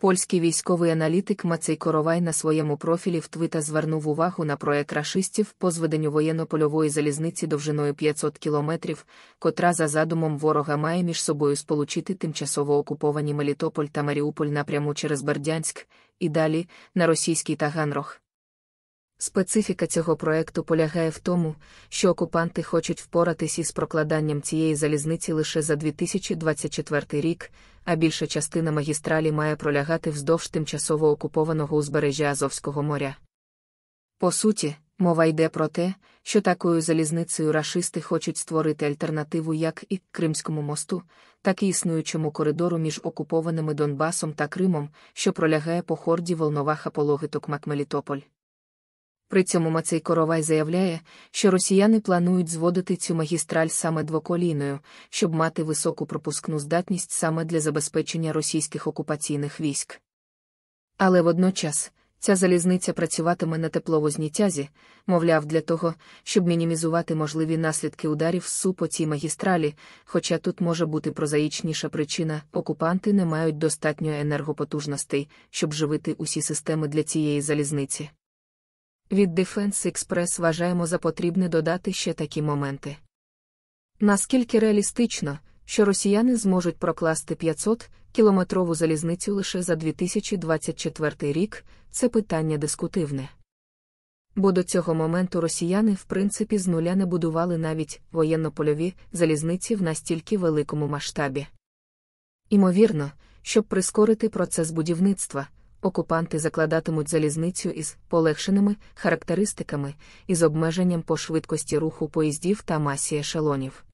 Польський військовий аналітик Мацей Коровай на своєму профілі в Твіта звернув увагу на проект рашистів по зведенню воєнно-польової залізниці довжиною 500 кілометрів, котра за задумом ворога має між собою сполучити тимчасово окуповані Мелітополь та Маріуполь напряму через Бердянськ, і далі на російський Таганрог. Специфіка цього проекту полягає в тому, що окупанти хочуть впоратись із прокладанням цієї залізниці лише за 2024 рік, а більша частина магістралі має пролягати вздовж тимчасово окупованого узбережжя Азовського моря. По суті, мова йде про те, що такою залізницею рашисти хочуть створити альтернативу як і Кримському мосту, так і існуючому коридору між окупованими Донбасом та Кримом, що пролягає по хорді волноваха пологи Токмак Мелітополь. При цьому Мацей Коровай заявляє, що росіяни планують зводити цю магістраль саме двоколійною, щоб мати високу пропускну здатність саме для забезпечення російських окупаційних військ. Але водночас ця залізниця працюватиме на тепловозній тязі, мовляв, для того, щоб мінімізувати можливі наслідки ударів СУ по цій магістралі, хоча тут може бути прозаїчніша причина окупанти не мають достатньо енергопотужностей, щоб живити усі системи для цієї залізниці. Від Defense Express вважаємо за потрібне додати ще такі моменти. Наскільки реалістично, що росіяни зможуть прокласти 500 кілометрову залізницю лише за 2024 рік, це питання дискутивне. Бо до цього моменту росіяни, в принципі, з нуля не будували навіть воєнно-польові залізниці в настільки великому масштабі. Імовірно, щоб прискорити процес будівництва окупанти закладатимуть залізницю із полегшеними характеристиками із обмеженням по швидкості руху поїздів та масі ешелонів.